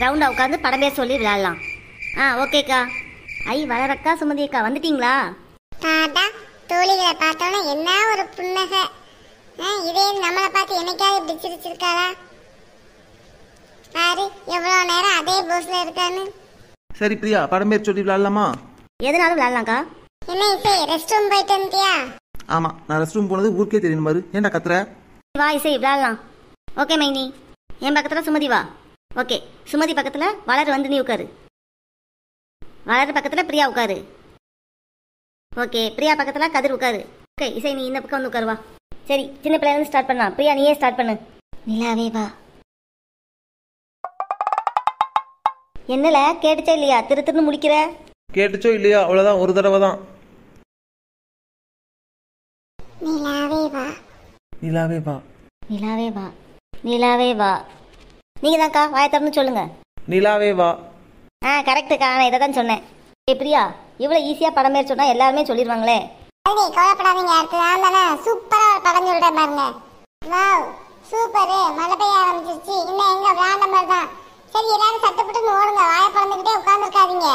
ரவுண்டா உட்காந்து படம் சொல்லி விளையாடலாம் ஆ ஓகேக்கா ஐ வளரக்கா சுமதி அக்கா வந்துட்டீங்களா தாத்தா தோழிகளை பார்த்தோன்னே என்ன ஒரு புன்னகை இதே நம்மளை பார்த்து என்னைக்காவது இப்படி சிரிச்சிருக்காரா பாரு எவ்வளோ நேரம் அதே போஸ்ல இருக்கான்னு சரி பிரியா படம் பேர் சொல்லி விளையாடலாமா எதனாலும் விளையாடலாம்க்கா என்ன இசை ரெஸ்ட் ரூம் போயிட்டு வந்துட்டியா ஆமா நான் ரெஸ்ட் ரூம் போனது ஊருக்கே தெரியும் பாரு ஏன்டா கத்துற வா இசை விளையாடலாம் ஓகே மைனி என் பக்கத்துல சுமதி வா ஓகே சுமதி பக்கத்தில் வளர் வந்து நீ உட்காரு வளர் பக்கத்தில் பிரியா உட்காரு ஓகே பிரியா பக்கத்தில் கதிர் உட்காரு ஓகே இசை நீ இந்த பக்கம் வந்து உட்காருவா சரி சின்ன இருந்து ஸ்டார்ட் பண்ணலாம் பிரியா நீயே ஸ்டார்ட் பண்ணு நிலாவே வா என்னல கேட்டுச்சோ இல்லையா திரு திருன்னு முடிக்கிற கேட்டுச்சோ இல்லையா அவ்வளவுதான் ஒரு தடவை தான் நிலாவே வா நிலாவே வா நிலாவே வா நிலாவே வா நீங்கள் தான்க்கா வாய திறந்து சொல்லுங்க நிலாவே வா ஆ கரெக்டுக்கா நான் இதை தான் சொன்னேன் ஏ பிரியா இவ்வளோ ஈஸியாக படம் பேர் சொன்னால் எல்லாருமே சொல்லிடுவாங்களே அழகி கவலைப்படாதீங்க அடுத்து நான் தானே சூப்பராக ஒரு படம் சொல்கிறேன் பாருங்க வாவ் சூப்பரு மழை பெய்ய ஆரம்பிச்சிருச்சு இன்னும் எங்கே வேண்ட மாதிரி தான் சரி எல்லாரும் சத்தப்பட்டு ஓடுங்க வாய பறந்துக்கிட்டே உட்காந்துருக்காதீங்க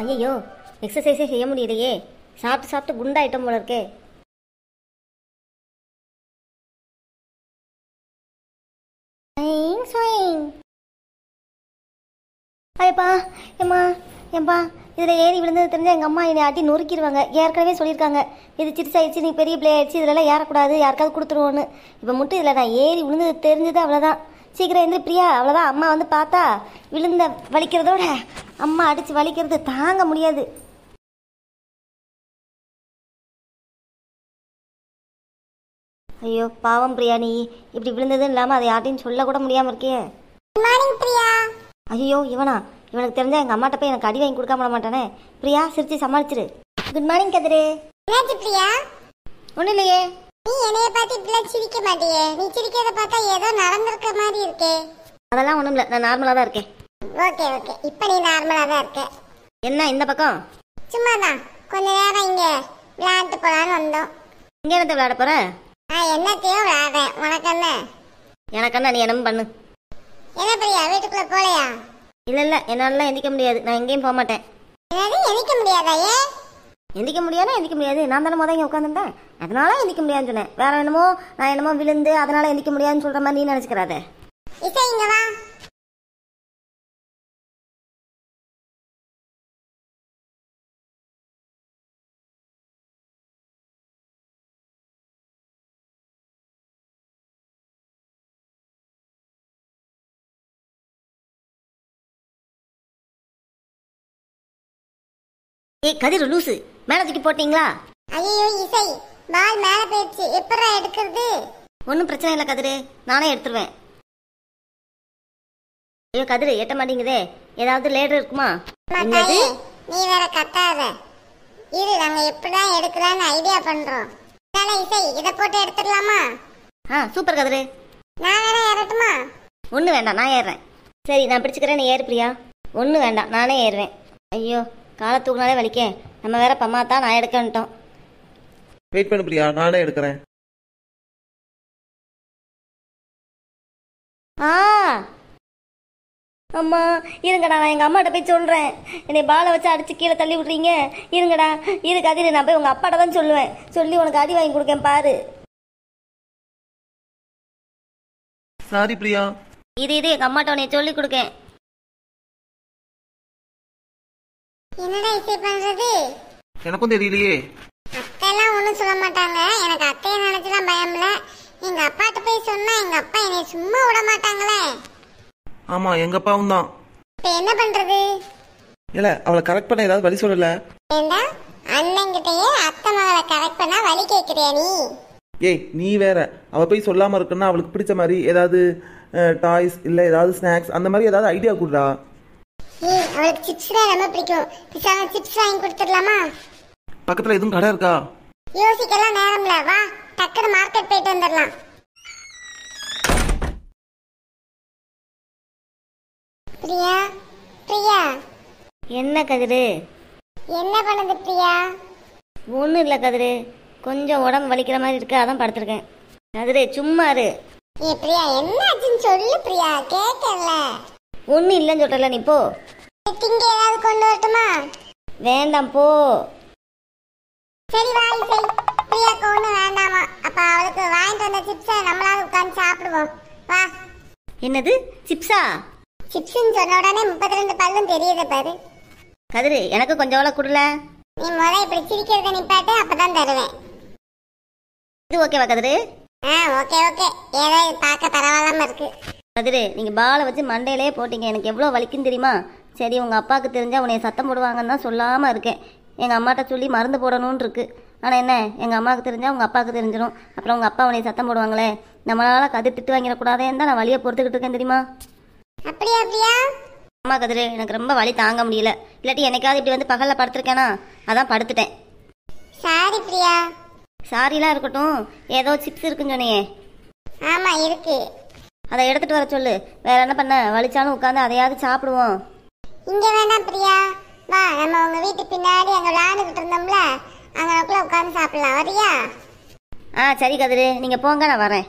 ஐயோ எக்ஸசைஸே செய்ய முடியலையே சாப்பிட்டு சாப்பிட்டு குண்டாயிட்டம் போல இருக்கே ஐயப்பா ஏம்மா ஏம்பா இதில் ஏறி விழுந்தது தெரிஞ்ச எங்கள் அம்மா என்னை ஆட்டி நொறுக்கிடுவாங்க ஏற்கனவே சொல்லியிருக்காங்க இது சிறுசாயிடுச்சு நீ பெரிய பிள்ளை ஆயிடுச்சு இதிலெல்லாம் ஏறக்கூடாது யாருக்காவது கொடுத்துருவோன்னு இப்போ மட்டும் இதில் நான் ஏறி விழுந்தது தெரிஞ்சது அவ்வளோதான் சீக்கிரம் எந்திரி பிரியா அவ்வளோதான் அம்மா வந்து பார்த்தா விழுந்த வலிக்கிறதோட அம்மா அடித்து வலிக்கிறது தாங்க முடியாது ஐயோ பாவம் பிரியா நீ இப்படி விழுந்ததும் இல்லாமல் அதை யார்ட்டையும் சொல்ல கூட முடியாமல் இருக்கியே ஐயோ இவனா இவனுக்கு தெரிஞ்சா எங்கள் அம்மாட்ட போய் எனக்கு அடி வாங்கி கொடுக்க கொடுக்காம மாட்டானே பிரியா சிரிச்சு சமாளிச்சிரு குட் மார்னிங் கதிரு என்னாச்சு பிரியா ஒன்றும் இல்லையே நீ என்னைய பார்த்து இப்படிலாம் சிரிக்க மாட்டியே நீ சிரிக்கிறத பார்த்தா ஏதோ நடந்திருக்க மாதிரி இருக்கே அதெல்லாம் ஒன்றும் இல்லை நான் நார்மலா தான் இருக்கேன் ஓகே ஓகே இப்போ நீ நார்மலா தான் இருக்க என்ன இந்த பக்கம் சும்மா தான் கொஞ்ச நேரம் இங்கே விளையாட்டு போலான்னு வந்தோம் இங்க என்னத்தை விளையாட போகிறேன் நான் என்னத்தையோ விளையாடுறேன் உனக்கு என்ன எனக்கு என்ன நீ என்னமோ பண்ணு என்ன பிரியா வீட்டுக்குள்ள போலையா இல்ல இல்ல என்னாலலாம் எந்திக்க முடியாது நான் எங்கேயும் போக மாட்டேன் என்னது எந்திக்க முடியாதா ஏன் எந்திக்க முடியாதுன்னா எந்திக்க முடியாது நான் தானே முதல் இங்கே உட்காந்துருந்தேன் அதனால எந்திக்க முடியாதுன்னு சொன்னேன் வேற என்னமோ நான் என்னமோ விழுந்து அதனால எந்திக்க முடியாதுன்னு சொல்ற மாதிரி நீ நினைச்சுக்கிறாத இசை இங்க வா ஏய் கதிர் லூசு மேல தூக்கி போட்டீங்களா ஐயோ இசை பால் மேல போயிடுச்சு எப்பறா எடுக்கிறது ஒன்றும் பிரச்சனை இல்லை கதிரு நானே எடுத்துருவேன் ஐயோ கதிர் எட்ட மாட்டேங்குதே ஏதாவது லேடர் இருக்குமா நீ வேற கத்தாத இது நாங்க எப்படிதான் எடுக்கலாம்னு ஐடியா பண்றோம் அதனால இசை இத போட்டு எடுத்துடலாமா ஆ சூப்பர் கதிரு நான் வேற ஏறட்டுமா ஒன்று வேண்டாம் நான் ஏறுறேன் சரி நான் பிடிச்சுக்கிறேன் நீ ஏறு பிரியா ஒன்று வேண்டாம் நானே ஏறுவேன் ஐயோ காலை தூக்குனாலே வலிக்கே நம்ம வேற தான் நான் எடுக்கன்ட்டோம் வெயிட் பண்ணு பிரியா நானே எடுக்கிறேன் ஆ அம்மா இருங்கடா நான் எங்கள் அம்மாட்ட போய் சொல்கிறேன் என்னை பாலை வச்சு அடித்து கீழே தள்ளி விட்றீங்க இருங்கடா இருக்கு அதில் நான் போய் உங்கள் அப்பாட்ட தான் சொல்லுவேன் சொல்லி உனக்கு அடி வாங்கி கொடுக்கேன் பாரு சாரி பிரியா இது இது எங்கள் அம்மாட்ட உன்னை சொல்லி கொடுக்கேன் என்னடா இசை பண்றது எனக்கும் தெரியலையே அத்தையெல்லாம் ஒண்ணும் சொல்ல மாட்டாங்க எனக்கு அத்தையை நினைச்சுலாம் பயம்ல எங்க அப்பாட்ட போய் சொன்னா எங்க அப்பா என்னை சும்மா விட மாட்டாங்களே ஆமா எங்க அப்பாவும் தான் இப்ப என்ன பண்றது இல்ல அவளை கரெக்ட் பண்ண ஏதாவது வழி சொல்லல ஏண்டா அண்ணங்கிட்டயே அத்த மகளை கரெக்ட் பண்ண வழி கேட்கிறியா நீ ஏய் நீ வேற அவ போய் சொல்லாம இருக்குன்னா அவளுக்கு பிடிச்ச மாதிரி ஏதாவது டாய்ஸ் இல்ல ஏதாவது ஸ்நாக்ஸ் அந்த மாதிரி ஏதாவது ஐடியா கொடுடா அவளுக்கு சிப்ஸ்னா ரொம்ப பிடிக்கும் பிசாம சிப்ஸ் வாங்கி கொடுத்துடலாமா பக்கத்துல எதுவும் கடை இருக்கா யோசிக்கலாம் நேரம் இல்ல வா டக்குனு மார்க்கெட் போயிட்டு வந்துடலாம் பிரியா பிரியா என்ன கதிரு என்ன பண்ணுது பிரியா ஒன்றும் இல்லை கதிரு கொஞ்சம் உடம்பு வலிக்கிற மாதிரி இருக்கு அதான் படுத்திருக்கேன் கதிரு சும்மா இரு ஏ பிரியா என்ன ஆச்சுன்னு சொல்லு பிரியா கேட்கல ஒன்றும் இல்லைன்னு சொல்கிறல நீ போ திங்க ஏதாவது கொண்டு வரட்டுமா வேண்டாம் போ சரி வாய் செய் பிரியாக்கு ஒன்றும் வேண்டாமா அப்போ அவளுக்கு வாங்கிட்டு வந்த சிப்ஸை நம்மளால உட்காந்து சாப்பிடுவோம் வா என்னது சிப்ஸா சிப்ஸ்ன்னு சொன்ன உடனே முப்பத்தி ரெண்டு பல்லும் தெரியுது பாரு கதிரு எனக்கு கொஞ்சம் எவ்வளோ கொடுல நீ முத இப்படி சிரிக்கிறத நிப்பாட்டு அப்பதான் தருவேன் இது ஓகேவா கதிரு ஆ ஓகே ஓகே ஏதோ இது பார்க்க பரவாயில்லாம இருக்கு கதிரு நீங்கள் பாலை வச்சு மண்டையிலே போட்டீங்க எனக்கு எவ்வளோ வலிக்குன்னு தெரியுமா சரி உங்கள் அப்பாவுக்கு தெரிஞ்சால் உன்னை சத்தம் போடுவாங்கன்னு தான் சொல்லாமல் இருக்கேன் எங்கள் அம்மாட்ட சொல்லி மருந்து போடணும்னு இருக்கு ஆனால் என்ன எங்கள் அம்மாவுக்கு தெரிஞ்சால் உங்கள் அப்பாவுக்கு தெரிஞ்சிடும் அப்புறம் உங்கள் அப்பா உனைய சத்தம் போடுவாங்களே நம்மளால் கதிர் திட்டு வாங்கிடக்கூடாதேன்னு தான் நான் வழியை பொறுத்துக்கிட்டு இருக்கேன் தெரியுமா அப்படியா அப்படியா ஆமா கதிர் எனக்கு ரொம்ப வலி தாங்க முடியல இல்லாட்டி என்னைக்காவது இப்படி வந்து பகலில் படுத்துருக்கேனா அதான் படுத்துட்டேன் சாரி பிரியா சாரிலாம் இருக்கட்டும் ஏதோ சிப்ஸ் இருக்குன்னு சொன்னியே ஆமாம் இருக்கு அதை எடுத்துகிட்டு வர சொல்லு வேற என்ன பண்ண வலிச்சாலும் உட்காந்து அதையாவது சாப்பிடுவோம் இங்க வேண்டாம் பிரியா வா நம்ம உங்க வீட்டு பின்னாடி அங்க விளையாண்டுகிட்டு இருந்தோம்ல அங்கனக்குள்ள உட்காந்து சாப்பிடலாம் வரியா ஆ சரி கதிரு நீங்க போங்க நான் வரேன்